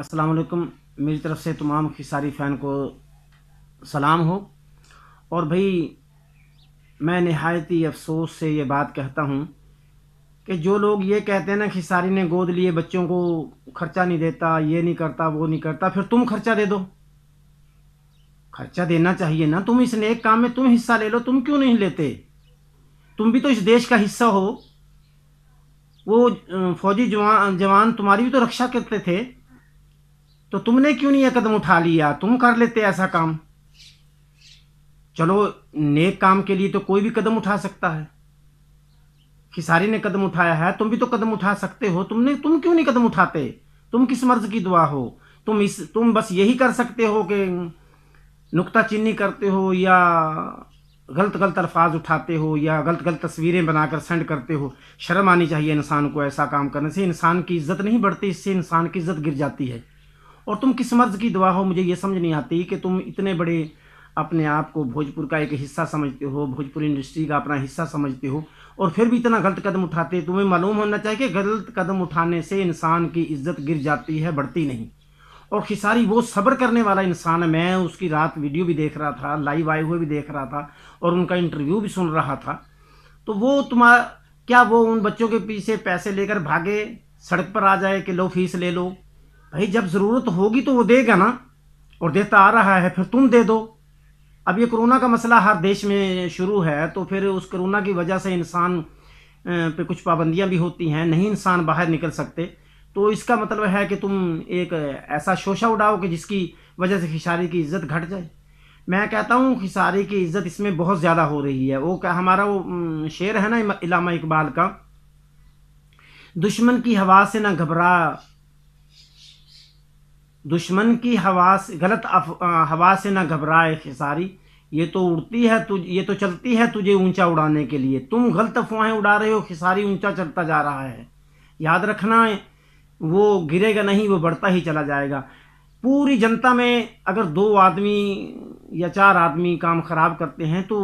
वालेकुम मेरी तरफ़ से तमाम खिसारी फ़ैन को सलाम हो और भाई मैं नहायती अफसोस से ये बात कहता हूँ कि जो लोग ये कहते हैं ना खिसारी ने गोद लिए बच्चों को खर्चा नहीं देता ये नहीं करता वो नहीं करता फिर तुम खर्चा दे दो खर्चा देना चाहिए ना तुम इस नेक काम में तुम हिस्सा ले लो तुम क्यों नहीं लेते तुम भी तो इस देश का हिस्सा हो वो फौजी जवान जवान तुम्हारी भी तो रक्षा करते थे तो तुमने क्यों नहीं यह कदम उठा लिया तुम कर लेते ऐसा काम चलो नेक काम के लिए तो कोई भी कदम उठा सकता है खिसारी ने कदम उठाया है तुम भी तो कदम उठा सकते हो तुमने तुम क्यों नहीं कदम उठाते तुम किस मर्ज की दुआ हो तुम इस तुम बस यही कर सकते हो कि नुकता चीनी करते हो या गलत गलत अल्फाज उठाते हो या गलत गलत तस्वीरें बनाकर सेंड करते हो शर्म आनी चाहिए इंसान को ऐसा काम करने से इंसान की इज्जत नहीं बढ़ती इससे इंसान की इज्जत गिर जाती है और तुम किस मर्ज की दुआ हो मुझे ये समझ नहीं आती कि तुम इतने बड़े अपने आप को भोजपुर का एक हिस्सा समझते हो भोजपुर इंडस्ट्री का अपना हिस्सा समझते हो और फिर भी इतना गलत कदम उठाते तुम्हें मालूम होना चाहिए कि गलत कदम उठाने से इंसान की इज्जत गिर जाती है बढ़ती नहीं और खिसारी वो सब्र करने वाला इंसान है मैं उसकी रात वीडियो भी देख रहा था लाइव आए हुए भी देख रहा था और उनका इंटरव्यू भी सुन रहा था तो वो तुम्हारा क्या वो उन बच्चों के पीछे पैसे लेकर भागे सड़क पर आ जाए कि लो फीस ले लो भाई जब ज़रूरत होगी तो वो देगा ना और देता आ रहा है फिर तुम दे दो अब ये कोरोना का मसला हर देश में शुरू है तो फिर उस कोरोना की वजह से इंसान पे कुछ पाबंदियां भी होती हैं नहीं इंसान बाहर निकल सकते तो इसका मतलब है कि तुम एक ऐसा शोशा उड़ाओ कि जिसकी वजह से खिसारी की इज़्ज़त घट जाए मैं कहता हूँ खिसारी की इज़्ज़त इसमें बहुत ज़्यादा हो रही है वो हमारा वो शेर है ना इलामा इकबाल का दुश्मन की हवा से ना घबरा दुश्मन की हवा से गलत हवा से ना घबराए खिसारी ये तो उड़ती है तुझ ये तो चलती है तुझे ऊंचा उड़ाने के लिए तुम गलत अफवाहें उड़ा रहे हो खिसारी ऊंचा चलता जा रहा है याद रखना है वो गिरेगा नहीं वो बढ़ता ही चला जाएगा पूरी जनता में अगर दो आदमी या चार आदमी काम खराब करते हैं तो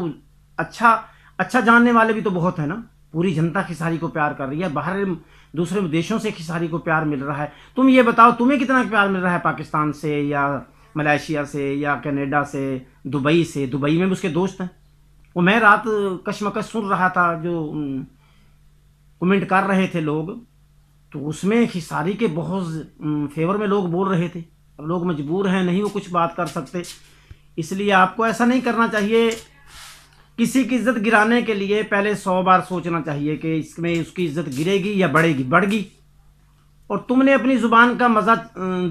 अच्छा अच्छा जानने वाले भी तो बहुत है ना पूरी जनता खिसारी को प्यार कर रही है बाहर दूसरे देशों से खिसारी को प्यार मिल रहा है तुम ये बताओ तुम्हें कितना प्यार मिल रहा है पाकिस्तान से या मलेशिया से या कनाडा से दुबई से दुबई में भी उसके दोस्त हैं वो मैं रात कशमकश सुन रहा था जो कमेंट कर रहे थे लोग तो उसमें खिसारी के बहुत फेवर में लोग बोल रहे थे अब लोग मजबूर हैं नहीं वो कुछ बात कर सकते इसलिए आपको ऐसा नहीं करना चाहिए किसी की इज्जत गिराने के लिए पहले सौ बार सोचना चाहिए कि इसमें उसकी इज्जत गिरेगी या बढ़ेगी बढ़गी और तुमने अपनी ज़ुबान का मज़ा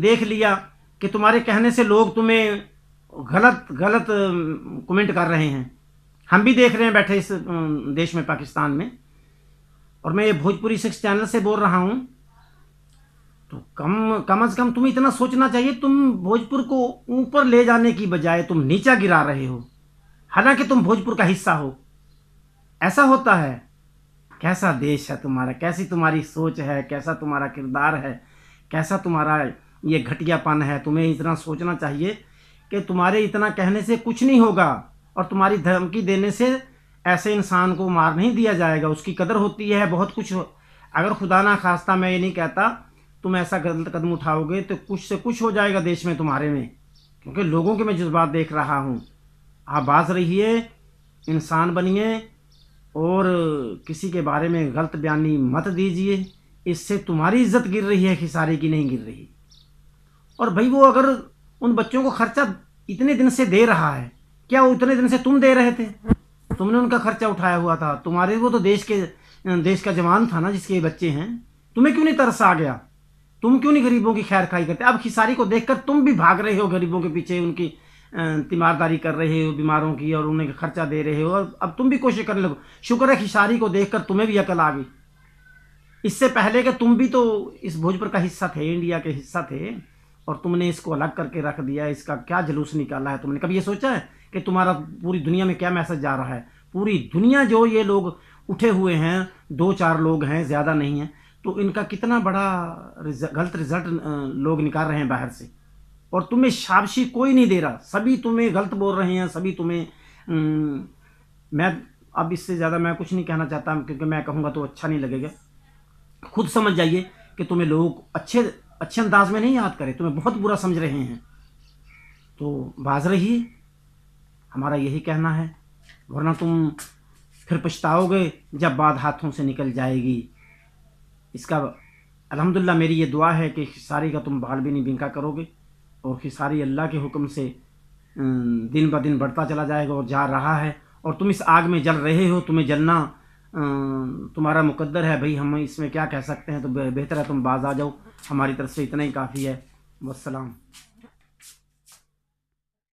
देख लिया कि तुम्हारे कहने से लोग तुम्हें गलत गलत कमेंट कर रहे हैं हम भी देख रहे हैं बैठे इस देश में पाकिस्तान में और मैं ये भोजपुरी सिक्स चैनल से बोल रहा हूँ तो कम कम अज कम तुम्हें इतना सोचना चाहिए तुम भोजपुर को ऊपर ले जाने की बजाय तुम नीचा गिरा रहे हो हालांकि तुम भोजपुर का हिस्सा हो ऐसा होता है कैसा देश है तुम्हारा कैसी तुम्हारी सोच है कैसा तुम्हारा किरदार है कैसा तुम्हारा ये घटियापन है तुम्हें इतना सोचना चाहिए कि तुम्हारे इतना कहने से कुछ नहीं होगा और तुम्हारी धमकी देने से ऐसे इंसान को मार नहीं दिया जाएगा उसकी कदर होती है बहुत कुछ हो। अगर खुदा ना खास्ता मैं ये नहीं कहता तुम ऐसा गलत कदम उठाओगे तो कुछ से कुछ हो जाएगा देश में तुम्हारे में क्योंकि लोगों के मैं जज्बात देख रहा हूँ आबाज रहिए इंसान बनिए और किसी के बारे में गलत बयानी मत दीजिए इससे तुम्हारी इज्जत गिर रही है खिसारे की नहीं गिर रही और भाई वो अगर उन बच्चों को खर्चा इतने दिन से दे रहा है क्या वो इतने दिन से तुम दे रहे थे तुमने उनका खर्चा उठाया हुआ था तुम्हारे वो तो देश के देश का जवान था ना जिसके बच्चे हैं तुम्हें क्यों नहीं तरस आ गया तुम क्यों नहीं गरीबों की खैर खाई करते अब खिसारी को देखकर तुम भी भाग रहे हो गरीबों के पीछे उनकी अं, तीमारदारी कर रहे हो बीमारों की और उन्हें खर्चा दे रहे हो और अब तुम भी कोशिश करने लगो शुक्र है खिशारी को देखकर तुम्हें भी अकल आ गई इससे पहले कि तुम भी तो इस भोजपुर का हिस्सा थे इंडिया के हिस्सा थे और तुमने इसको अलग करके रख दिया इसका क्या जुलूस निकाला है तुमने कभी ये सोचा है कि तुम्हारा पूरी दुनिया में क्या मैसेज जा रहा है पूरी दुनिया जो ये लोग उठे हुए हैं दो चार लोग हैं ज़्यादा नहीं हैं तो इनका कितना बड़ा रिज गलत रिजल्ट अं, लोग निकाल रहे हैं बाहर से और तुम्हें शाबशी कोई नहीं दे रहा सभी तुम्हें गलत बोल रहे हैं सभी तुम्हें हम्म, मैं अब इससे ज़्यादा मैं कुछ नहीं कहना चाहता क्योंकि मैं कहूँगा तो अच्छा नहीं लगेगा खुद समझ जाइए कि तुम्हें लोग अच्छे अच्छे अंदाज में नहीं याद करें तुम्हें बहुत बुरा समझ रहे हैं तो बाज रहिए हमारा यही कहना है वरना तुम फिर पछताओगे जब बात हाथों से निकल जाएगी इसका अलहमदिल्ला मेरी ये दुआ है कि सारी का तुम बाल भी नहीं बिंका करोगे और खिसारी अल्लाह के हुक्म से दिन ब दिन बढ़ता चला जाएगा और जा रहा है और तुम इस आग में जल रहे हो तुम्हें जलना तुम्हारा मुकद्दर है भाई हम इसमें क्या कह सकते हैं तो बेहतर है तुम बाज आ जाओ हमारी तरफ से इतना ही काफ़ी है वसलाम